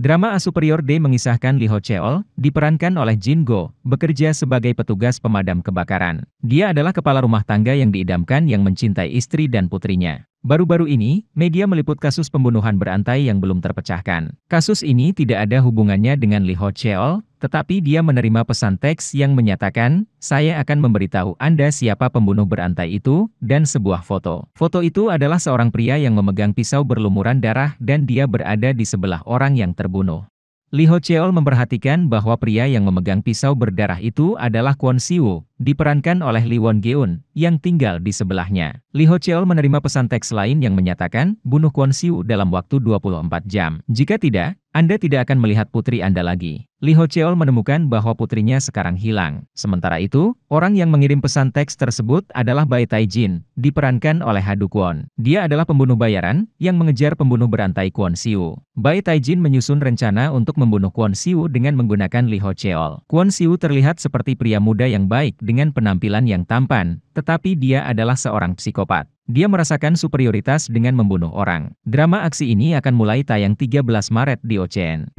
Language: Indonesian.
Drama A Superior Day mengisahkan Li Ho Cheol, diperankan oleh Jin Go, bekerja sebagai petugas pemadam kebakaran. Dia adalah kepala rumah tangga yang diidamkan yang mencintai istri dan putrinya. Baru-baru ini, media meliput kasus pembunuhan berantai yang belum terpecahkan. Kasus ini tidak ada hubungannya dengan Li Ho Cheol, tetapi dia menerima pesan teks yang menyatakan, saya akan memberitahu Anda siapa pembunuh berantai itu, dan sebuah foto. Foto itu adalah seorang pria yang memegang pisau berlumuran darah dan dia berada di sebelah orang yang terbunuh. Li Ho Cheol memperhatikan bahwa pria yang memegang pisau berdarah itu adalah Kwon Siwoo, diperankan oleh Lee Won Geun, yang tinggal di sebelahnya. Lee Ho Cheol menerima pesan teks lain yang menyatakan, bunuh Kwon Siu dalam waktu 24 jam. Jika tidak, Anda tidak akan melihat putri Anda lagi. Lee Ho Cheol menemukan bahwa putrinya sekarang hilang. Sementara itu, orang yang mengirim pesan teks tersebut adalah Bai Tai Jin, diperankan oleh Hadu Kwon. Dia adalah pembunuh bayaran, yang mengejar pembunuh berantai Kwon Siu. Bai Tai Jin menyusun rencana untuk membunuh Kwon Siu dengan menggunakan Lee Ho Cheol. Kwon Siu terlihat seperti pria muda yang baik dengan penampilan yang tampan, tetapi dia adalah seorang psikopat. Dia merasakan superioritas dengan membunuh orang. Drama aksi ini akan mulai tayang 13 Maret di OCN.